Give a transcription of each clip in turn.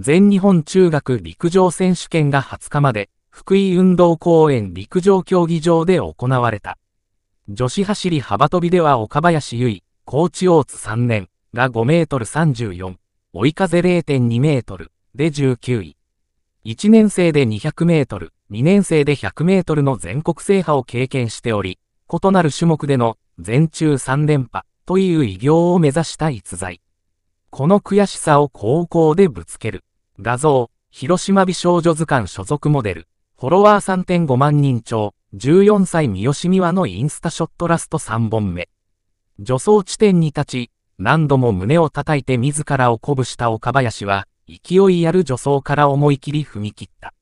全日本中学陸上選手権が20日まで、福井運動公園陸上競技場で行われた。女子走り幅跳びでは岡林優衣、高知大津3年が5メートル34、追い風0.2メートルで19位。1年生で200メートル、2年生で100メートルの全国制覇を経験しており、異なる種目での全中3連覇という偉業を目指した逸材。この悔しさを高校でぶつける。画像、広島美少女図鑑所属モデル、フォロワー3.5万人超、14歳三好美和のインスタショットラスト3本目。助走地点に立ち、何度も胸を叩いて自らを鼓舞した岡林は、勢いある助走から思い切り踏み切った。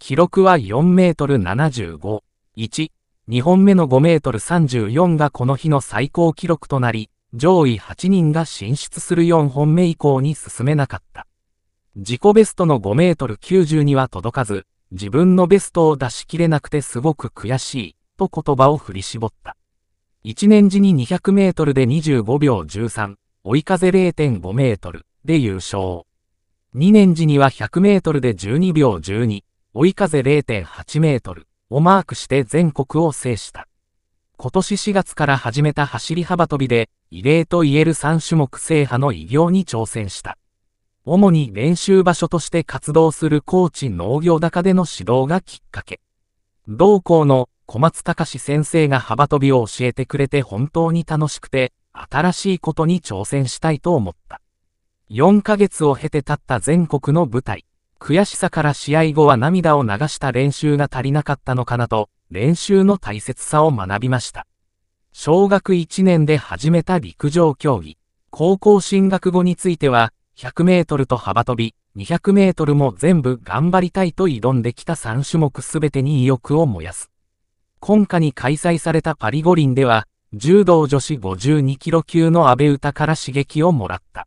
記録は4メートル75、1、2本目の5メートル34がこの日の最高記録となり、上位8人が進出する4本目以降に進めなかった。自己ベストの5メートル90には届かず、自分のベストを出し切れなくてすごく悔しい、と言葉を振り絞った。1年時に200メートルで25秒13、追い風0.5メートルで優勝。2年時には100メートルで12秒12、追い風0.8メートルをマークして全国を制した。今年4月から始めた走り幅跳びで、異例と言える3種目制覇の偉業に挑戦した。主に練習場所として活動する高知農業高での指導がきっかけ。同校の小松隆先生が幅跳びを教えてくれて本当に楽しくて、新しいことに挑戦したいと思った。4ヶ月を経て立った全国の舞台。悔しさから試合後は涙を流した練習が足りなかったのかなと、練習の大切さを学びました。小学1年で始めた陸上競技。高校進学後については、100メートルと幅跳び、200メートルも全部頑張りたいと挑んできた3種目すべてに意欲を燃やす。今夏に開催されたパリ五輪では、柔道女子52キロ級の安倍歌から刺激をもらった。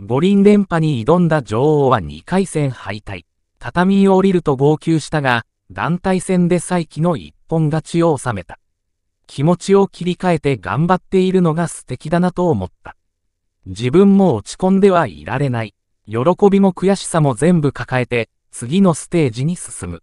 五輪連覇に挑んだ女王は2回戦敗退。畳を降りると号泣したが、団体戦で再起の一本勝ちを収めた。気持ちを切り替えて頑張っているのが素敵だなと思った。自分も落ち込んではいられない。喜びも悔しさも全部抱えて、次のステージに進む。